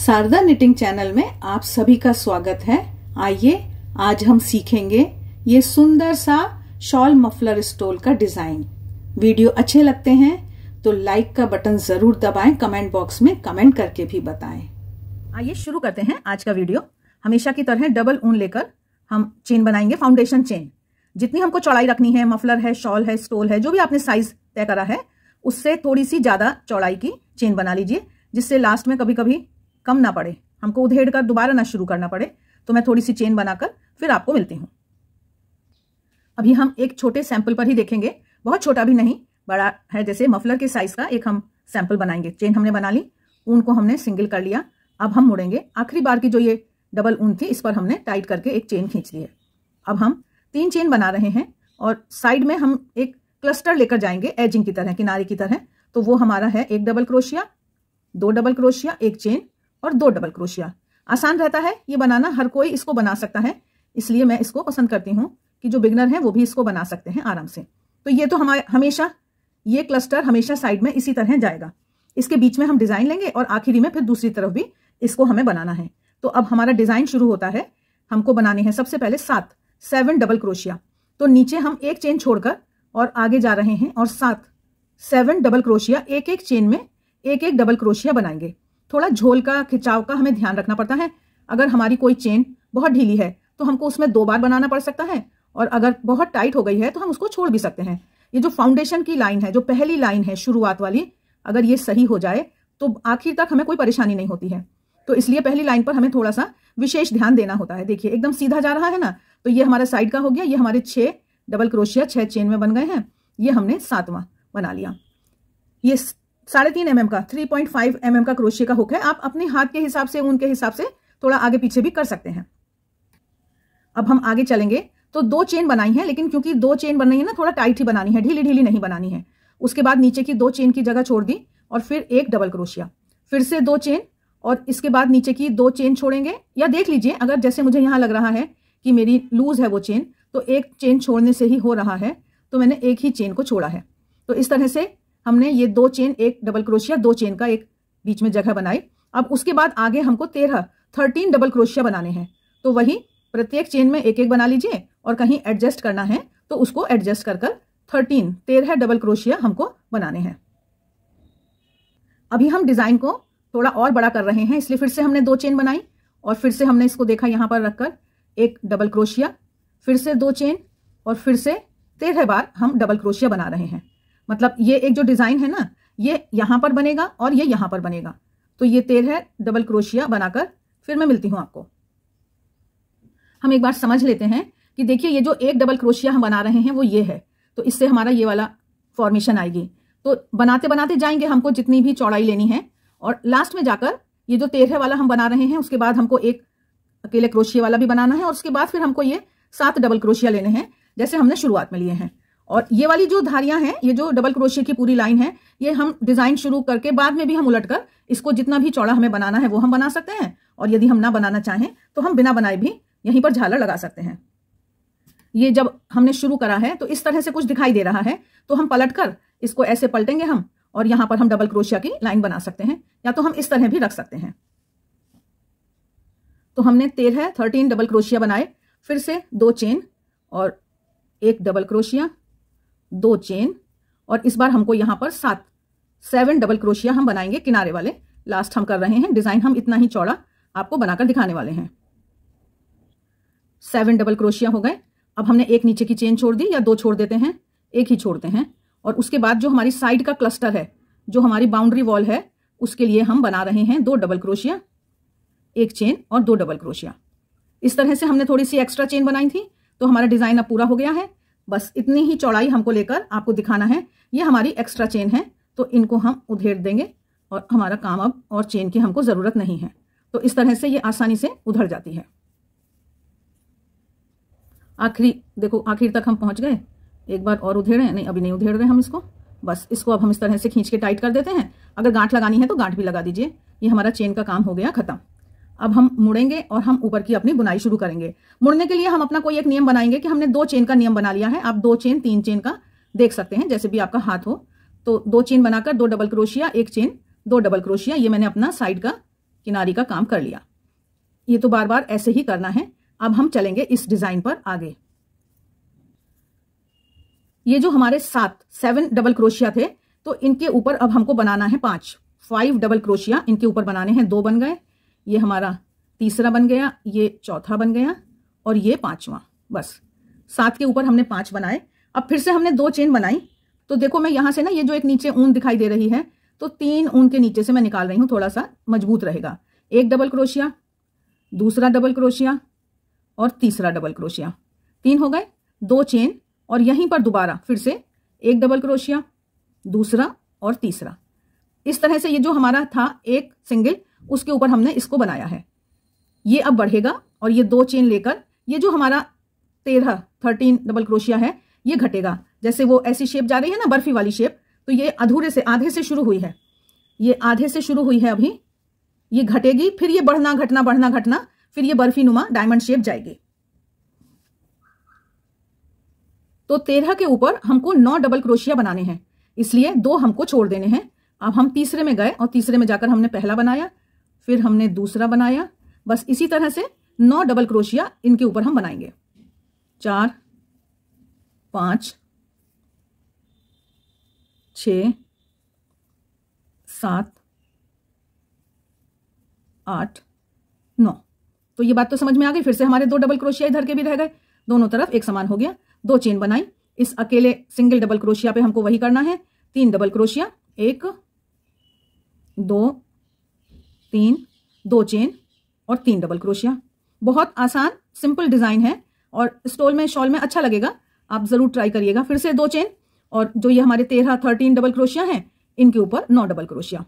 Sharda knitting channel में आप सभी का स्वागत है आइए आज हम सीखेंगे ये सुंदर सा शॉल मफलर स्टोल का डिजाइन वीडियो अच्छे लगते हैं तो लाइक का बटन जरूर दबाएं कमेंट बॉक्स में कमेंट करके भी बताएं आइए शुरू करते हैं आज का वीडियो हमेशा की तरह डबल ऊन लेकर हम चेन बनाएंगे फाउंडेशन चेन जितनी हमको चौड़ाई रखनी है मफलर है शॉल है स्टोल है जो भी आपने साइज तय करा है उससे थोड़ी सी ज्यादा चौड़ाई की चेन बना लीजिए जिससे लास्ट में कभी कभी कम ना पड़े हमको उधेड़ कर दोबारा ना शुरू करना पड़े तो मैं थोड़ी सी चेन बनाकर फिर आपको मिलती हूँ अभी हम एक छोटे सैंपल पर ही देखेंगे बहुत छोटा भी नहीं बड़ा है जैसे मफलर के साइज का एक हम सैंपल बनाएंगे चेन हमने बना ली ऊन को हमने सिंगल कर लिया अब हम मुड़ेंगे आखिरी बार की जो ये डबल ऊन थी इस पर हमने टाइट करके एक चेन खींच ली है अब हम तीन चेन बना रहे हैं और साइड में हम एक क्लस्टर लेकर जाएंगे एजिंग की तरह किनारे की तरह तो वो हमारा है एक डबल क्रोशिया दो डबल क्रोशिया एक चेन और दो डबल क्रोशिया आसान रहता है ये बनाना हर कोई इसको बना सकता है इसलिए मैं इसको पसंद करती हूँ कि जो बिगनर है वो भी इसको बना सकते हैं आराम से तो ये तो हमारे हमेशा ये क्लस्टर हमेशा साइड में इसी तरह जाएगा इसके बीच में हम डिज़ाइन लेंगे और आखिरी में फिर दूसरी तरफ भी इसको हमें बनाना है तो अब हमारा डिज़ाइन शुरू होता है हमको बनाने हैं सबसे पहले सात सेवन डबल क्रोशिया तो नीचे हम एक चेन छोड़कर और आगे जा रहे हैं और सात सेवन डबल क्रोशिया एक एक चेन में एक एक डबल क्रोशिया बनाएंगे थोड़ा झोल का खिंचाव का हमें ध्यान रखना पड़ता है अगर हमारी कोई चेन बहुत ढीली है तो हमको उसमें दो बार बनाना पड़ सकता है और अगर बहुत टाइट हो गई है तो हम उसको छोड़ भी सकते हैं ये जो फाउंडेशन की लाइन है जो पहली लाइन है शुरुआत वाली अगर ये सही हो जाए तो आखिर तक हमें कोई परेशानी नहीं होती है तो इसलिए पहली लाइन पर हमें थोड़ा सा विशेष ध्यान देना होता है देखिए एकदम सीधा जा रहा है ना तो ये हमारा साइड का हो गया ये हमारे छह डबल क्रोशिया छह चेन में बन गए हैं ये हमने सातवां बना लिया ये साढ़े तीन एमएम का थ्री पॉइंट फाइव एम का क्रोशिया का हुक है आप अपने हाथ के हिसाब से उनके हिसाब से थोड़ा आगे पीछे भी कर सकते हैं अब हम आगे चलेंगे तो दो चेन बनाई है लेकिन क्योंकि दो चेन बन रही है ना थोड़ा टाइट ही बनानी है ढीली ढीली नहीं बनानी है उसके बाद नीचे की दो चेन की जगह छोड़ दी और फिर एक डबल क्रोशिया फिर से दो चेन और इसके बाद नीचे की दो चेन छोड़ेंगे या देख लीजिए अगर जैसे मुझे यहाँ लग रहा है कि मेरी लूज है वो चेन तो एक चेन छोड़ने से ही हो रहा है तो मैंने एक ही चेन को छोड़ा है तो इस तरह से हमने ये दो चेन एक डबल क्रोशिया दो चेन का एक बीच में जगह बनाई अब उसके बाद आगे हमको तेरह थर्टीन डबल क्रोशिया बनाने हैं तो वही प्रत्येक चेन में एक एक बना लीजिए और कहीं एडजस्ट करना है तो उसको एडजस्ट कर कर थर्टीन तेरह डबल क्रोशिया हमको बनाने हैं अभी हम डिज़ाइन को थोड़ा और बड़ा कर रहे हैं इसलिए फिर से हमने दो चेन बनाई और फिर से हमने इसको देखा यहाँ पर रखकर एक डबल क्रोशिया फिर से दो चेन और फिर से तेरह बार हम डबल क्रोशिया बना रहे हैं मतलब ये एक जो डिज़ाइन है ना ये यहाँ पर बनेगा और ये यहाँ पर बनेगा तो ये तेरह डबल क्रोशिया बनाकर फिर मैं मिलती हूँ आपको हम एक बार समझ लेते हैं कि देखिए ये जो एक डबल क्रोशिया हम बना रहे हैं वो ये है तो इससे हमारा ये वाला फॉर्मेशन आएगी तो बनाते बनाते जाएंगे हमको जितनी भी चौड़ाई लेनी है और लास्ट में जाकर ये जो तेरह वाला हम बना रहे हैं उसके बाद हमको एक अकेले क्रोशिया वाला भी बनाना है और उसके बाद फिर हमको ये सात डबल क्रोशिया लेने हैं जैसे हमने शुरुआत में लिए हैं और ये वाली जो धारियां हैं ये जो डबल क्रोशिया की पूरी लाइन है ये हम डिजाइन शुरू करके बाद में भी हम उलट कर इसको जितना भी चौड़ा हमें बनाना है वो हम बना सकते हैं और यदि हम ना बनाना चाहें तो हम बिना बनाए भी यहीं पर झालर लगा सकते हैं ये जब हमने शुरू करा है तो इस तरह से कुछ दिखाई दे रहा है तो हम पलट कर इसको ऐसे पलटेंगे हम और यहां पर हम डबल क्रोशिया की लाइन बना सकते हैं या तो हम इस तरह भी रख सकते हैं तो हमने तेरह थर्टीन डबल क्रोशिया बनाए फिर से दो चेन और एक डबल क्रोशिया दो चेन और इस बार हमको यहाँ पर सात सेवन डबल क्रोशिया हम बनाएंगे किनारे वाले लास्ट हम कर रहे हैं डिज़ाइन हम इतना ही चौड़ा आपको बनाकर दिखाने वाले हैं सेवन डबल क्रोशिया हो गए अब हमने एक नीचे की चेन छोड़ दी या दो छोड़ देते हैं एक ही छोड़ते हैं और उसके बाद जो हमारी साइड का क्लस्टर है जो हमारी बाउंड्री वॉल है उसके लिए हम बना रहे हैं दो डबल क्रोशिया एक चेन और दो डबल क्रोशिया इस तरह से हमने थोड़ी सी एक्स्ट्रा चेन बनाई थी तो हमारा डिज़ाइन अब पूरा हो गया है बस इतनी ही चौड़ाई हमको लेकर आपको दिखाना है ये हमारी एक्स्ट्रा चेन है तो इनको हम उधेर देंगे और हमारा काम अब और चेन की हमको ज़रूरत नहीं है तो इस तरह से ये आसानी से उधर जाती है आखिरी देखो आखिर तक हम पहुंच गए एक बार और उधेड़े नहीं अभी नहीं उधेड़ रहे हम इसको बस इसको अब हम इस तरह से खींच के टाइट कर देते हैं अगर गांठ लगानी है तो गांठ भी लगा दीजिए ये हमारा चेन का काम हो गया ख़त्म अब हम मुड़ेंगे और हम ऊपर की अपनी बुनाई शुरू करेंगे मुड़ने के लिए हम अपना कोई एक नियम बनाएंगे कि हमने दो चेन का नियम बना लिया है आप दो चेन तीन चेन का देख सकते हैं जैसे भी आपका हाथ हो तो दो चेन बनाकर दो डबल क्रोशिया एक चेन दो डबल क्रोशिया ये मैंने अपना साइड का किनारी का काम कर लिया ये तो बार बार ऐसे ही करना है अब हम चलेंगे इस डिजाइन पर आगे ये जो हमारे सात सेवन डबल क्रोशिया थे तो इनके ऊपर अब हमको बनाना है पांच फाइव डबल क्रोशिया इनके ऊपर बनाने हैं दो बन गए ये हमारा तीसरा बन गया ये चौथा बन गया और ये पांचवा बस सात के ऊपर हमने पांच बनाए अब फिर से हमने दो चेन बनाई तो देखो मैं यहां से ना ये जो एक नीचे ऊन दिखाई दे रही है तो तीन ऊन के नीचे से मैं निकाल रही हूं थोड़ा सा मजबूत रहेगा एक डबल क्रोशिया दूसरा डबल क्रोशिया और तीसरा डबल क्रोशिया तीन हो गए दो चेन और यहीं पर दोबारा फिर से एक डबल क्रोशिया दूसरा और तीसरा इस तरह से ये जो हमारा था एक सिंगल उसके ऊपर हमने इसको बनाया है ये अब बढ़ेगा और ये दो चेन लेकर ये जो हमारा तेरह थर्टीन डबल क्रोशिया है ये घटेगा जैसे वो ऐसी शेप जा रही है ना बर्फी वाली शेप तो ये अधूरे से आधे से शुरू हुई है ये आधे से शुरू हुई है अभी ये घटेगी फिर ये बढ़ना घटना बढ़ना घटना फिर ये बर्फी नुमा डायमंड शेप जाएगी तो तेरह के ऊपर हमको नौ डबल क्रोशिया बनाने हैं इसलिए दो हमको छोड़ देने हैं अब हम तीसरे में गए और तीसरे में जाकर हमने पहला बनाया फिर हमने दूसरा बनाया बस इसी तरह से नौ डबल क्रोशिया इनके ऊपर हम बनाएंगे चार पांच छ सात आठ नौ तो ये बात तो समझ में आ गई फिर से हमारे दो डबल क्रोशिया इधर के भी रह गए दोनों तरफ एक समान हो गया दो चेन बनाई इस अकेले सिंगल डबल क्रोशिया पे हमको वही करना है तीन डबल क्रोशिया एक दो तीन दो चेन और तीन डबल क्रोशिया बहुत आसान सिंपल डिज़ाइन है और स्टोल में शॉल में अच्छा लगेगा आप ज़रूर ट्राई करिएगा फिर से दो चेन और जो ये हमारे तेरह थर्टीन डबल क्रोशिया हैं इनके ऊपर नौ डबल क्रोशिया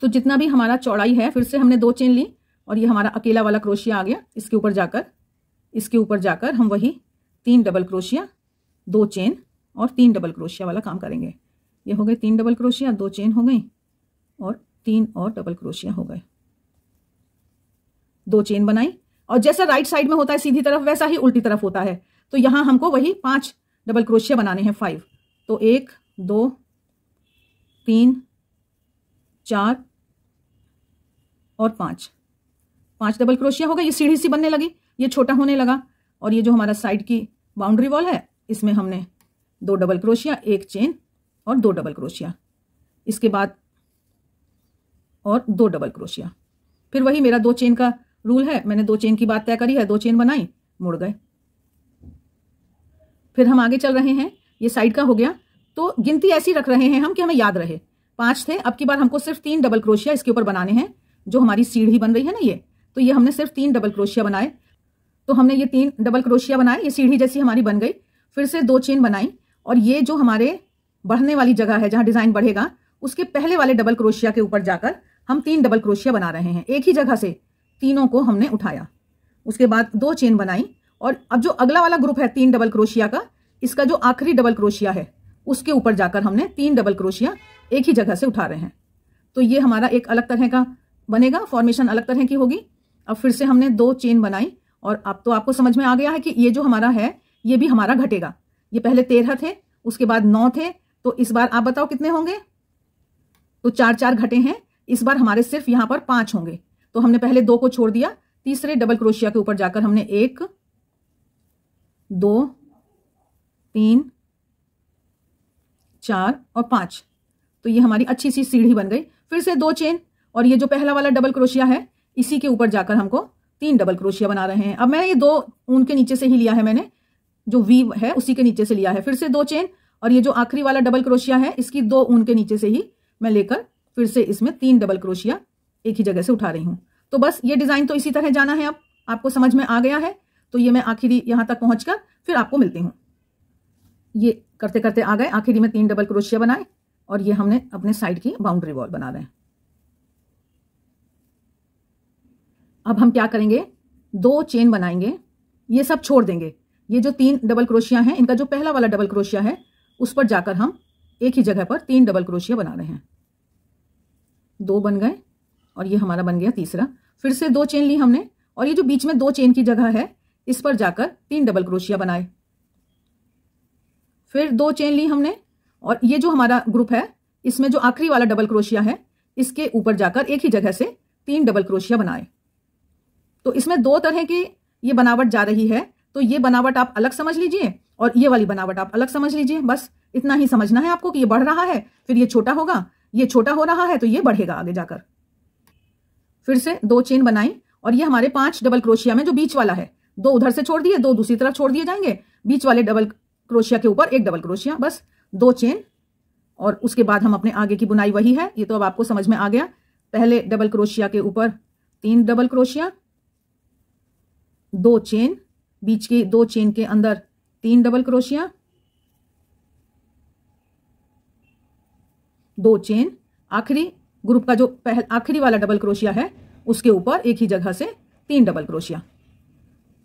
तो जितना भी हमारा चौड़ाई है फिर से हमने दो चेन ली और ये हमारा अकेला वाला क्रोशिया आ गया इसके ऊपर जाकर इसके ऊपर जाकर हम वही तीन डबल क्रोशिया दो चेन और तीन डबल क्रोशिया वाला काम करेंगे ये हो गए तीन डबल क्रोशिया दो चेन हो गई और तीन और डबल क्रोशिया हो गए दो चेन बनाई और जैसा राइट साइड में होता है सीधी तरफ वैसा ही उल्टी तरफ होता है तो यहां हमको वही पांच डबल क्रोशिया बनाने हैं फाइव तो एक दो तीन चार और पांच पांच डबल क्रोशिया हो गए ये सीढ़ी सी बनने लगी ये छोटा होने लगा और ये जो हमारा साइड की बाउंड्री वॉल है इसमें हमने दो डबल क्रोशिया एक चेन और दो डबल क्रोशिया इसके बाद और दो डबल क्रोशिया फिर वही मेरा दो चेन का रूल है मैंने दो चेन की बात तय करी है दो चेन बनाई मुड़ गए फिर हम आगे चल रहे हैं ये साइड का हो गया तो गिनती ऐसी रख रहे हैं हम कि हमें याद रहे पांच थे अब की बार हमको सिर्फ तीन डबल क्रोशिया इसके ऊपर बनाने हैं जो हमारी सीढ़ी बन रही है ना ये तो ये हमने सिर्फ तीन डबल क्रोशिया बनाए तो हमने ये तीन डबल क्रोशिया बनाए ये सीढ़ी जैसी हमारी बन गई फिर से दो चेन बनाई और ये जो हमारे बढ़ने वाली जगह है जहां डिज़ाइन बढ़ेगा उसके पहले वाले डबल क्रोशिया के ऊपर जाकर हम तीन डबल क्रोशिया बना रहे हैं एक ही जगह से तीनों को हमने उठाया उसके बाद दो चेन बनाई और अब जो अगला वाला ग्रुप है तीन डबल क्रोशिया का इसका जो आखिरी डबल क्रोशिया है उसके ऊपर जाकर हमने तीन डबल क्रोशिया एक ही जगह से उठा रहे हैं तो ये हमारा एक अलग तरह का बनेगा फॉर्मेशन अलग तरह की होगी अब फिर से हमने दो चेन बनाई और अब तो आपको समझ में आ गया है कि ये जो हमारा है ये भी हमारा घटेगा ये पहले तेरह थे उसके बाद नौ थे तो इस बार आप बताओ कितने होंगे तो चार चार घटे हैं इस बार हमारे सिर्फ यहां पर पांच होंगे तो हमने पहले दो को छोड़ दिया तीसरे डबल क्रोशिया के ऊपर जाकर हमने एक दो तीन चार और पांच तो ये हमारी अच्छी सी सीढ़ी बन गई फिर से दो चेन और ये जो पहला वाला डबल क्रोशिया है इसी के ऊपर जाकर हमको तीन डबल क्रोशिया बना रहे हैं अब मैंने ये दो ऊन के नीचे से ही लिया है मैंने जो वी है उसी के नीचे से लिया है फिर से दो चेन और ये जो आखिरी वाला डबल क्रोशिया है इसकी दो ऊन के नीचे से ही मैं लेकर फिर से इसमें तीन डबल क्रोशिया एक ही जगह से उठा रही हूं तो बस ये डिज़ाइन तो इसी तरह जाना है अब आपको समझ में आ गया है तो ये मैं आखिरी यहां तक पहुंचकर फिर आपको मिलती हूं ये करते करते आ गए आखिरी में तीन डबल क्रोशिया बनाए और ये हमने अपने साइड की बाउंड्री वॉल बना रहे हैं अब हम क्या करेंगे दो चेन बनाएंगे ये सब छोड़ देंगे ये जो तीन डबल क्रोशिया हैं इनका जो पहला वाला डबल क्रोशिया है उस पर जाकर हम एक ही जगह पर तीन डबल क्रोशिया बना रहे हैं दो बन गए और ये हमारा बन गया तीसरा फिर से दो चेन ली हमने और ये जो बीच में दो चेन की जगह है इस पर जाकर तीन डबल क्रोशिया बनाए फिर दो चेन ली हमने और ये जो हमारा ग्रुप है इसमें जो आखिरी वाला डबल क्रोशिया है इसके ऊपर जाकर एक ही जगह से तीन डबल क्रोशिया बनाए तो इसमें दो तरह की ये बनावट जा रही है तो ये बनावट आप अलग समझ लीजिए और ये वाली बनावट आप अलग समझ लीजिए बस इतना ही समझना है आपको कि ये बढ़ रहा है फिर ये छोटा होगा ये छोटा हो रहा है तो ये बढ़ेगा आगे जाकर फिर से दो चेन बनाई और ये हमारे पांच डबल क्रोशिया में जो बीच वाला है दो उधर से छोड़ दिए दो दूसरी तरफ छोड़ दिए जाएंगे बीच वाले डबल क्रोशिया के ऊपर एक डबल क्रोशिया बस दो चेन और उसके बाद हम अपने आगे की बुनाई वही है ये तो अब आपको समझ में आ गया पहले डबल क्रोशिया के ऊपर तीन डबल क्रोशिया दो चेन बीच के दो चेन के अंदर तीन डबल क्रोशिया दो चेन आखिरी ग्रुप का जो पहल आखिरी वाला डबल क्रोशिया है उसके ऊपर एक ही जगह से तीन डबल क्रोशिया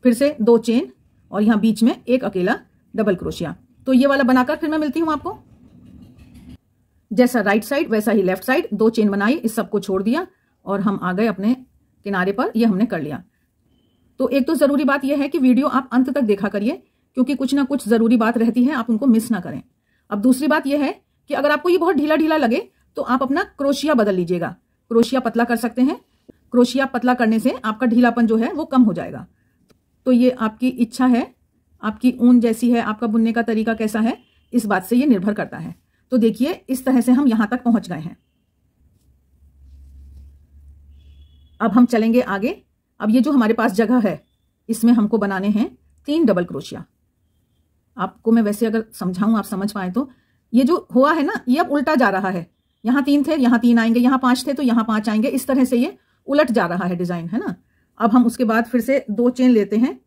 फिर से दो चेन और यहाँ बीच में एक अकेला डबल क्रोशिया तो ये वाला बनाकर फिर मैं मिलती हूँ आपको जैसा राइट साइड वैसा ही लेफ्ट साइड दो चेन बनाई इस सबको छोड़ दिया और हम आ गए अपने किनारे पर यह हमने कर लिया तो एक तो ज़रूरी बात यह है कि वीडियो आप अंत तक देखा करिए क्योंकि कुछ ना कुछ ज़रूरी बात रहती है आप उनको मिस ना करें अब दूसरी बात यह है कि अगर आपको ये बहुत ढीला ढीला लगे तो आप अपना क्रोशिया बदल लीजिएगा क्रोशिया पतला कर सकते हैं क्रोशिया पतला करने से आपका ढीलापन जो है वो कम हो जाएगा तो ये आपकी इच्छा है आपकी ऊन जैसी है आपका बुनने का तरीका कैसा है इस बात से ये निर्भर करता है तो देखिए इस तरह से हम यहाँ तक पहुँच गए हैं अब हम चलेंगे आगे अब ये जो हमारे पास जगह है इसमें हमको बनाने हैं तीन डबल क्रोशिया आपको मैं वैसे अगर समझाऊं आप समझ पाए तो ये जो हुआ है ना ये अब उल्टा जा रहा है यहाँ तीन थे यहाँ तीन आएंगे यहाँ पांच थे तो यहाँ पांच आएंगे इस तरह से ये उलट जा रहा है डिजाइन है ना अब हम उसके बाद फिर से दो चेन लेते हैं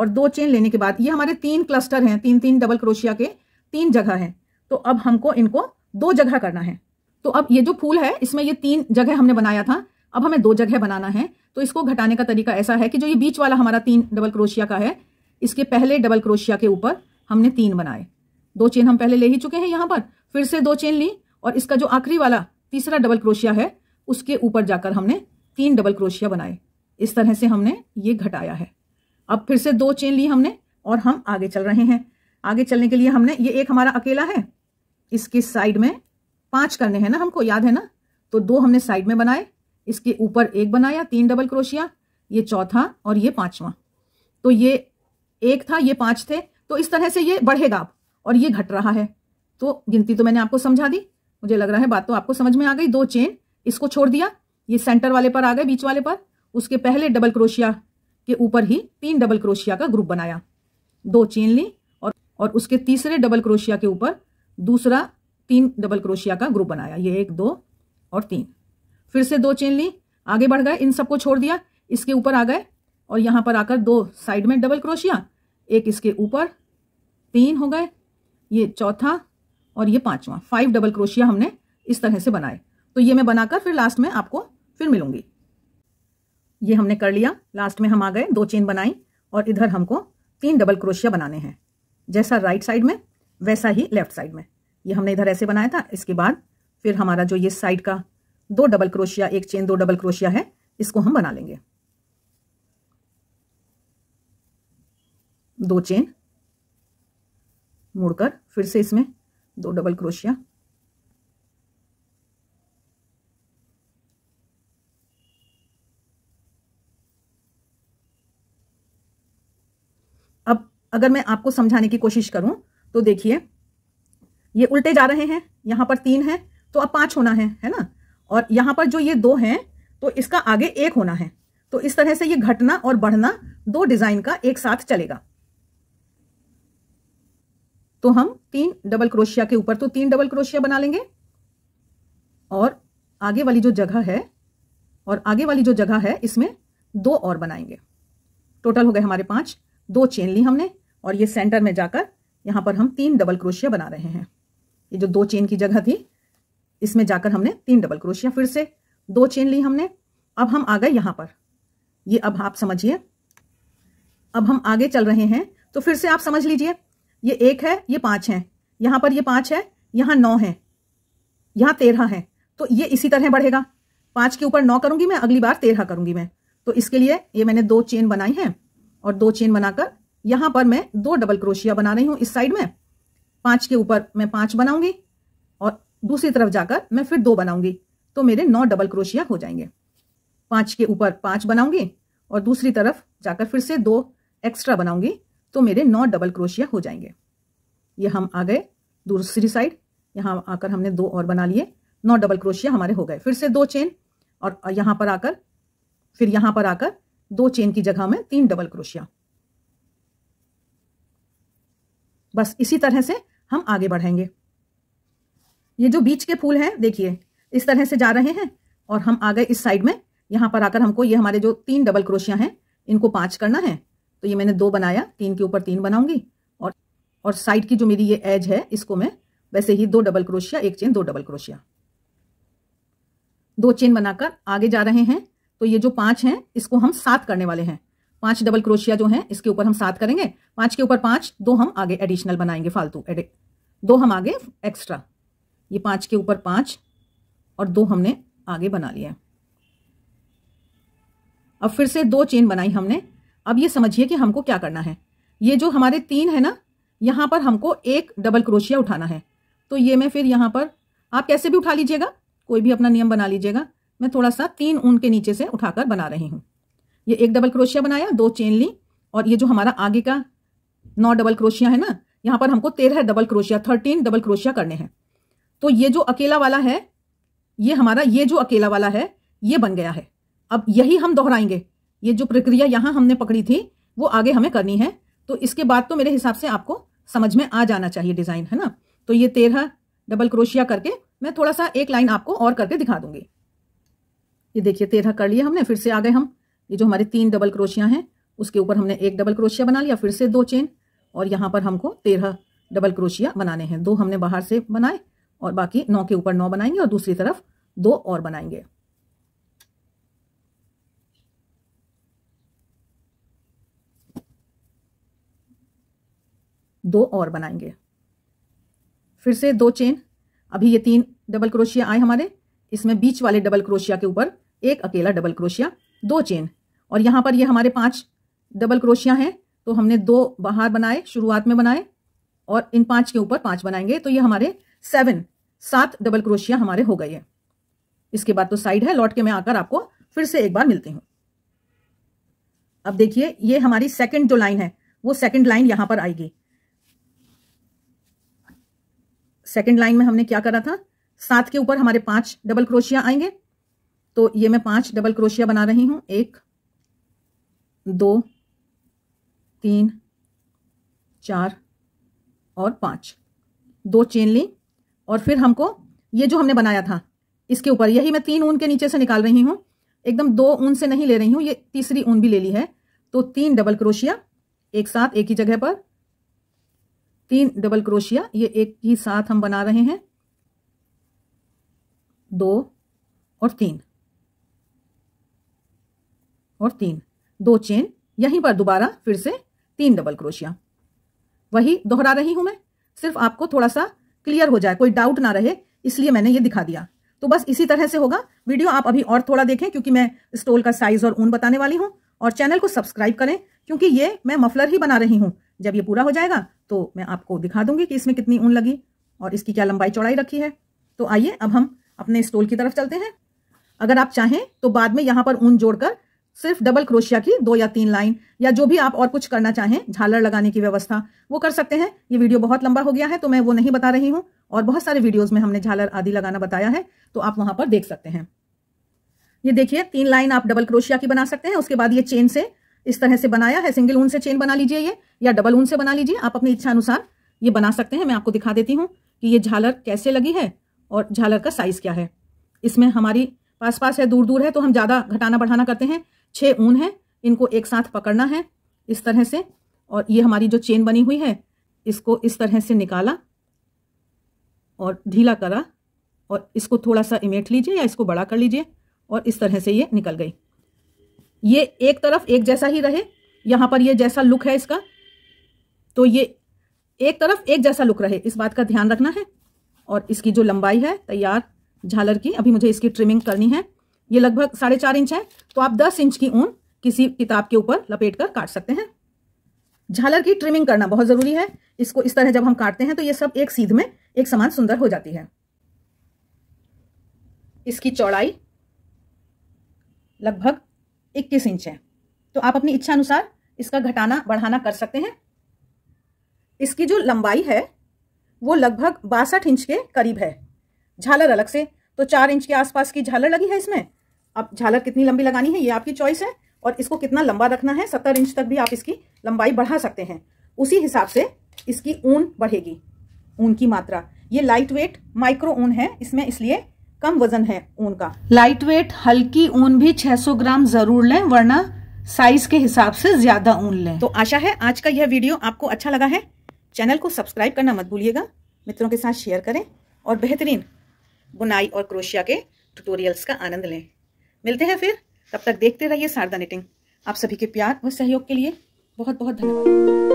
और दो चेन लेने के बाद ये हमारे तीन क्लस्टर हैं तीन तीन डबल क्रोशिया के तीन जगह है तो अब हमको इनको दो जगह करना है तो अब ये जो फूल है इसमें ये तीन जगह हमने बनाया था अब हमें दो जगह बनाना है तो इसको घटाने का तरीका ऐसा है कि जो ये बीच वाला हमारा तीन डबल क्रोशिया का है इसके पहले डबल क्रोशिया के ऊपर हमने तीन बनाए दो चेन हम पहले ले ही चुके हैं यहाँ पर फिर से दो चेन ली और इसका जो आखिरी वाला तीसरा डबल क्रोशिया है उसके ऊपर जाकर हमने तीन डबल क्रोशिया बनाए इस तरह से हमने ये घटाया है अब फिर से दो चेन ली हमने और हम आगे चल रहे हैं आगे चलने के लिए हमने ये एक हमारा अकेला है इसके साइड में पांच करने हैं ना हमको याद है ना तो दो हमने साइड में बनाए इसके ऊपर एक बनाया तीन डबल क्रोशिया ये चौथा और ये पांचवा तो ये एक था ये पांच थे तो इस तरह से ये बढ़ेगा आप और ये घट रहा है तो गिनती तो मैंने आपको समझा दी मुझे लग रहा है बात तो आपको समझ में आ गई दो चेन इसको छोड़ दिया ये सेंटर वाले पर आ गए बीच वाले पर उसके पहले डबल क्रोशिया के ऊपर ही तीन डबल क्रोशिया का ग्रुप बनाया दो चेन ली और और उसके तीसरे डबल क्रोशिया के ऊपर दूसरा तीन डबल क्रोशिया का ग्रुप बनाया ये एक दो और तीन फिर से दो चेन ली आगे बढ़ गए इन सबको छोड़ दिया इसके ऊपर आ गए और यहाँ पर आकर दो साइड में डबल क्रोशिया एक इसके ऊपर तीन हो गए ये चौथा और ये पांचवा फाइव डबल क्रोशिया हमने इस तरह से बनाए तो ये मैं बनाकर फिर लास्ट में आपको फिर मिलूंगी ये हमने कर लिया लास्ट में हम आ गए दो चेन बनाई और इधर हमको तीन डबल क्रोशिया बनाने हैं जैसा राइट साइड में वैसा ही लेफ्ट साइड में ये हमने इधर ऐसे बनाया था इसके बाद फिर हमारा जो ये साइड का दो डबल क्रोशिया एक चेन दो डबल क्रोशिया है इसको हम बना लेंगे दो चेन मुड़कर फिर से इसमें दो डबल क्रोशिया अब अगर मैं आपको समझाने की कोशिश करूं तो देखिए ये उल्टे जा रहे हैं यहां पर तीन है तो अब पांच होना है है ना और यहां पर जो ये दो हैं तो इसका आगे एक होना है तो इस तरह से ये घटना और बढ़ना दो डिजाइन का एक साथ चलेगा तो हम तीन डबल क्रोशिया के ऊपर तो तीन डबल क्रोशिया बना लेंगे और आगे वाली जो जगह है और आगे वाली जो जगह है इसमें दो और बनाएंगे टोटल हो गए हमारे पांच दो चेन ली हमने और ये सेंटर में जाकर यहां पर हम तीन डबल क्रोशिया बना रहे हैं ये जो दो चेन की जगह थी इसमें जाकर हमने तीन डबल क्रोशिया फिर से दो चेन ली हमने अब हम आ गए यहां पर ये अब आप समझिए अब हम आगे चल रहे हैं तो फिर से आप समझ लीजिए ये एक है ये पांच है यहां पर ये पांच है यहां नौ है यहां तेरह है तो ये इसी तरह बढ़ेगा पांच के ऊपर नौ करूंगी मैं अगली बार तेरह करूंगी मैं तो इसके लिए ये मैंने दो चेन बनाई है और दो चेन बनाकर यहां पर मैं दो डबल क्रोशिया बना रही हूं इस साइड में पांच के ऊपर मैं पांच बनाऊंगी और दूसरी तरफ जाकर मैं फिर दो बनाऊंगी तो मेरे नौ डबल क्रोशिया हो जाएंगे पांच के ऊपर पांच बनाऊंगी और दूसरी तरफ जाकर फिर से दो एक्स्ट्रा बनाऊंगी तो मेरे नौ डबल क्रोशिया हो जाएंगे ये हम आ गए दूसरी साइड यहाँ आकर हमने दो और बना लिए नौ डबल क्रोशिया हमारे हो गए फिर से दो चेन और यहाँ पर आकर फिर यहाँ पर आकर दो चेन की जगह में तीन डबल क्रोशिया बस इसी तरह से हम आगे बढ़ेंगे ये जो बीच के फूल हैं देखिए इस तरह से जा रहे हैं और हम आ गए इस साइड में यहाँ पर आकर हमको ये हमारे जो तीन डबल क्रोशिया हैं इनको पांच करना है तो ये मैंने दो बनाया तीन के ऊपर तीन बनाऊंगी और और साइड की जो मेरी ये एज है इसको मैं वैसे ही दो डबल क्रोशिया एक चेन दो डबल क्रोशिया दो चेन बनाकर आगे जा रहे हैं तो ये जो पांच हैं इसको हम सात करने वाले हैं पांच डबल क्रोशिया जो है इसके ऊपर हम सात करेंगे पांच के ऊपर पांच दो हम आगे एडिशनल बनाएंगे फालतू दो हम आगे एक्स्ट्रा ये पांच के ऊपर पांच और दो हमने आगे बना लिया अब फिर से दो चेन बनाई हमने अब ये समझिए कि हमको क्या करना है ये जो हमारे तीन है ना यहाँ पर हमको एक डबल क्रोशिया उठाना है तो ये मैं फिर यहाँ पर आप कैसे भी उठा लीजिएगा कोई भी अपना नियम बना लीजिएगा मैं थोड़ा सा तीन ऊन के नीचे से उठाकर बना रही हूँ ये एक डबल क्रोशिया बनाया दो चेन ली और ये जो हमारा आगे का नौ डबल क्रोशिया है ना यहाँ पर हमको तेरह डबल क्रोशिया थर्टीन डबल क्रोशिया करने हैं तो ये जो अकेला वाला है ये हमारा ये जो अकेला वाला है ये बन गया है अब यही हम दोहराएंगे ये जो प्रक्रिया यहाँ हमने पकड़ी थी वो आगे हमें करनी है तो इसके बाद तो मेरे हिसाब से आपको समझ में आ जाना चाहिए डिज़ाइन है ना तो ये तेरह डबल क्रोशिया करके मैं थोड़ा सा एक लाइन आपको और करके दिखा दूंगी ये देखिए तेरह कर लिया हमने फिर से आ गए हम ये जो हमारे तीन डबल क्रोशिया हैं उसके ऊपर हमने एक डबल क्रोशिया बना लिया फिर से दो चेन और यहाँ पर हमको तेरह डबल क्रोशिया बनाने हैं दो हमने बाहर से बनाए और बाकी नौ के ऊपर नौ बनाएंगे और दूसरी तरफ दो और बनाएंगे दो और बनाएंगे फिर से दो चेन अभी ये तीन डबल क्रोशिया आए हमारे इसमें बीच वाले डबल क्रोशिया के ऊपर एक अकेला डबल क्रोशिया दो चेन और यहां पर ये हमारे पांच डबल क्रोशिया हैं तो हमने दो बाहर बनाए शुरुआत में बनाए और इन पांच के ऊपर पांच बनाएंगे तो ये हमारे सेवन सात डबल क्रोशिया हमारे हो गए हैं इसके बाद तो साइड है लौट के मैं आकर आपको फिर से एक बार मिलती हूँ अब देखिए ये हमारी सेकंड जो लाइन है वो सेकंड लाइन यहां पर आएगी सेकेंड लाइन में हमने क्या करा था सात के ऊपर हमारे पांच डबल क्रोशिया आएंगे तो ये मैं पांच डबल क्रोशिया बना रही हूं एक दो तीन चार और पांच दो चेन ली और फिर हमको ये जो हमने बनाया था इसके ऊपर यही मैं तीन ऊन के नीचे से निकाल रही हूँ एकदम दो ऊन से नहीं ले रही हूं ये तीसरी ऊन भी ले ली है तो तीन डबल क्रोशिया एक साथ एक ही जगह पर तीन डबल क्रोशिया ये एक ही साथ हम बना रहे हैं दो और तीन और तीन दो चेन यहीं पर दोबारा फिर से तीन डबल क्रोशिया वही दोहरा रही हूं मैं सिर्फ आपको थोड़ा सा क्लियर हो जाए कोई डाउट ना रहे इसलिए मैंने ये दिखा दिया तो बस इसी तरह से होगा वीडियो आप अभी और थोड़ा देखें क्योंकि मैं स्टोल का साइज और ऊन बताने वाली हूं और चैनल को सब्सक्राइब करें क्योंकि ये मैं मफलर ही बना रही हूँ जब ये पूरा हो जाएगा तो मैं आपको दिखा दूंगी कि इसमें कितनी ऊन लगी और इसकी क्या लंबाई चौड़ाई रखी है तो आइए अब हम अपने स्टोल की तरफ चलते हैं अगर आप चाहें तो बाद में यहाँ पर ऊन जोड़कर सिर्फ डबल क्रोशिया की दो या तीन लाइन या जो भी आप और कुछ करना चाहें झालर लगाने की व्यवस्था वो कर सकते हैं ये वीडियो बहुत लंबा हो गया है तो मैं वो नहीं बता रही हूँ और बहुत सारे वीडियोस में हमने झालर आदि लगाना बताया है तो आप वहां पर देख सकते हैं ये देखिए तीन लाइन आप डबल क्रोशिया की बना सकते हैं उसके बाद ये चेन से इस तरह से बनाया है सिंगल ऊन से चेन बना लीजिए ये या डबल ऊन से बना लीजिए आप अपनी इच्छा अनुसार ये बना सकते हैं मैं आपको दिखा देती हूँ कि ये झालर कैसे लगी है और झालर का साइज क्या है इसमें हमारी पास पास है दूर दूर है तो हम ज़्यादा घटाना बढ़ाना करते हैं छह ऊन है इनको एक साथ पकड़ना है इस तरह से और ये हमारी जो चेन बनी हुई है इसको इस तरह से निकाला और ढीला करा और इसको थोड़ा सा इमेट लीजिए या इसको बड़ा कर लीजिए और इस तरह से ये निकल गई ये एक तरफ एक जैसा ही रहे यहां पर ये जैसा लुक है इसका तो ये एक तरफ एक जैसा लुक रहे इस बात का ध्यान रखना है और इसकी जो लंबाई है तैयार झालर की अभी मुझे इसकी ट्रिमिंग करनी है ये लगभग साढ़े चार इंच है तो आप दस इंच की ऊन किसी किताब के ऊपर लपेट कर काट सकते हैं झालर की ट्रिमिंग करना बहुत ज़रूरी है इसको इस तरह जब हम काटते हैं तो ये सब एक सीध में एक समान सुंदर हो जाती है इसकी चौड़ाई लगभग इक्कीस इंच है तो आप अपनी इच्छा अनुसार इसका घटाना बढ़ाना कर सकते हैं इसकी जो लंबाई है वो लगभग बासठ इंच के करीब है झालर अलग से तो चार इंच के आसपास की झालर लगी है इसमें अब झालर कितनी लंबी लगानी है ये आपकी चॉइस है और इसको कितना लंबा रखना है सत्तर इंच तक भी आप इसकी लंबाई बढ़ा सकते हैं उसी हिसाब से इसकी ऊन बढ़ेगी ऊन की मात्रा ये लाइट वेट माइक्रो ऊन है इसमें इसलिए कम वजन है ऊन का लाइट वेट हल्की ऊन भी 600 ग्राम जरूर लें वरना साइज के हिसाब से ज्यादा ऊन लें तो आशा है आज का यह वीडियो आपको अच्छा लगा है चैनल को सब्सक्राइब करना मत भूलिएगा मित्रों के साथ शेयर करें और बेहतरीन बुनाई और क्रोशिया के ट्यूटोरियल्स का आनंद लें मिलते हैं फिर तब तक देखते रहिए शारदा निटिंग आप सभी के प्यार व सहयोग के लिए बहुत बहुत धन्यवाद